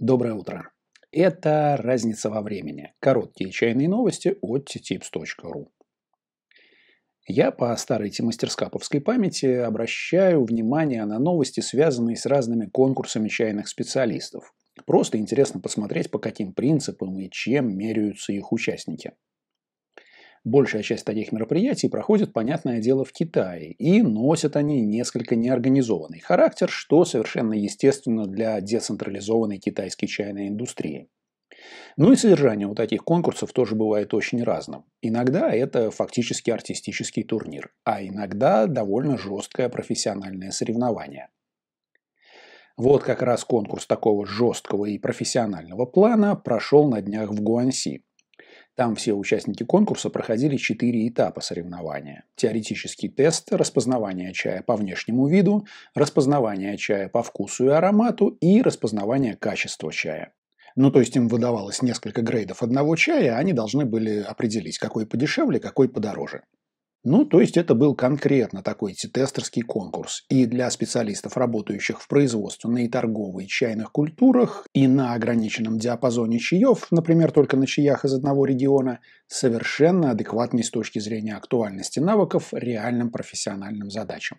Доброе утро. Это «Разница во времени». Короткие чайные новости от ttipс.ru. Я по старой мастерскаповской памяти обращаю внимание на новости, связанные с разными конкурсами чайных специалистов. Просто интересно посмотреть, по каким принципам и чем меряются их участники. Большая часть таких мероприятий проходит, понятное дело, в Китае, и носят они несколько неорганизованный характер, что совершенно естественно для децентрализованной китайской чайной индустрии. Ну и содержание у таких конкурсов тоже бывает очень разным. Иногда это фактически артистический турнир, а иногда довольно жесткое профессиональное соревнование. Вот как раз конкурс такого жесткого и профессионального плана прошел на днях в Гуанси – там все участники конкурса проходили четыре этапа соревнования. Теоретический тест, распознавание чая по внешнему виду, распознавание чая по вкусу и аромату и распознавание качества чая. Ну, то есть им выдавалось несколько грейдов одного чая, а они должны были определить, какой подешевле, какой подороже. Ну, то есть это был конкретно такой тестерский конкурс и для специалистов, работающих в производственной и торговой чайных культурах, и на ограниченном диапазоне чаев, например, только на чаях из одного региона, совершенно адекватный с точки зрения актуальности навыков реальным профессиональным задачам.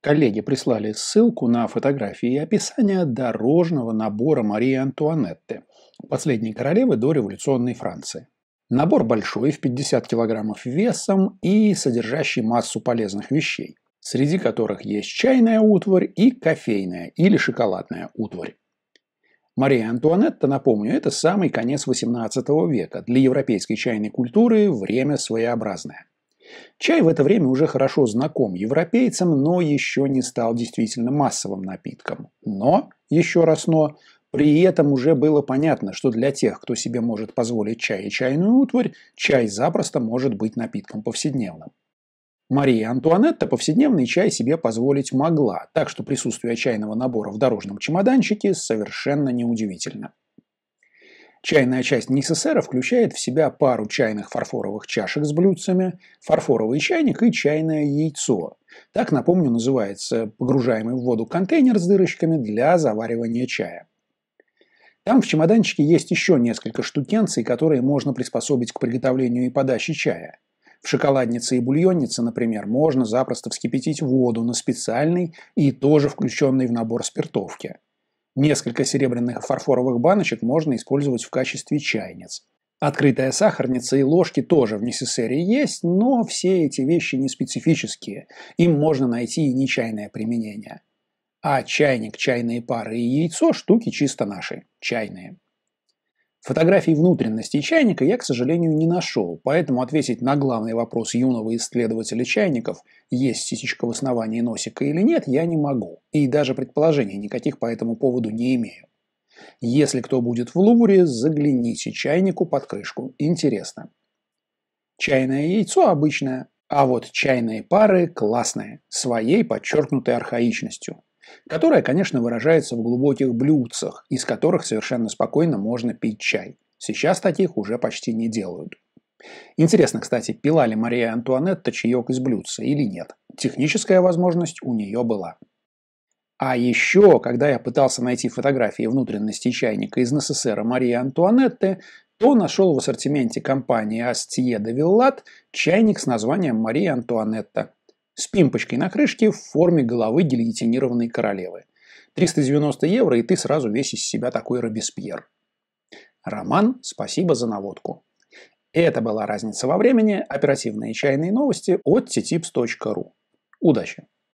Коллеги прислали ссылку на фотографии и описание дорожного набора Марии Антуанетты, последней королевы до революционной Франции. Набор большой, в 50 килограммов весом и содержащий массу полезных вещей, среди которых есть чайная утварь и кофейная или шоколадная утварь. Мария Антуанетта, напомню, это самый конец 18 века. Для европейской чайной культуры время своеобразное. Чай в это время уже хорошо знаком европейцам, но еще не стал действительно массовым напитком. Но, еще раз но, при этом уже было понятно, что для тех, кто себе может позволить чай и чайную утварь, чай запросто может быть напитком повседневным. Мария Антуанетта повседневный чай себе позволить могла, так что присутствие чайного набора в дорожном чемоданчике совершенно неудивительно. Чайная часть НИССР включает в себя пару чайных фарфоровых чашек с блюдцами, фарфоровый чайник и чайное яйцо. Так, напомню, называется погружаемый в воду контейнер с дырочками для заваривания чая. Там в чемоданчике есть еще несколько штукенций, которые можно приспособить к приготовлению и подаче чая. В шоколаднице и бульоннице, например, можно запросто вскипятить воду на специальной и тоже включенной в набор спиртовке. Несколько серебряных фарфоровых баночек можно использовать в качестве чайниц. Открытая сахарница и ложки тоже в necessary есть, но все эти вещи не специфические. Им можно найти и нечайное применение а чайник, чайные пары и яйцо – штуки чисто наши, чайные. Фотографий внутренности чайника я, к сожалению, не нашел, поэтому ответить на главный вопрос юного исследователя чайников, есть сисечка в основании носика или нет, я не могу, и даже предположений никаких по этому поводу не имею. Если кто будет в Лувре, загляните чайнику под крышку, интересно. Чайное яйцо обычное, а вот чайные пары классные, своей подчеркнутой архаичностью которая, конечно, выражается в глубоких блюдцах, из которых совершенно спокойно можно пить чай. Сейчас таких уже почти не делают. Интересно, кстати, пила ли Мария Антуанетта чаек из блюдца или нет. Техническая возможность у нее была. А еще, когда я пытался найти фотографии внутренности чайника из НССР Марии Антуанетты, то нашел в ассортименте компании Астие де Виллат чайник с названием Мария Антуанетта с пимпочкой на крышке в форме головы гильотинированной королевы. 390 евро, и ты сразу весь из себя такой Робеспьер. Роман, спасибо за наводку. Это была разница во времени, оперативные чайные новости от ttipс.ru. Удачи!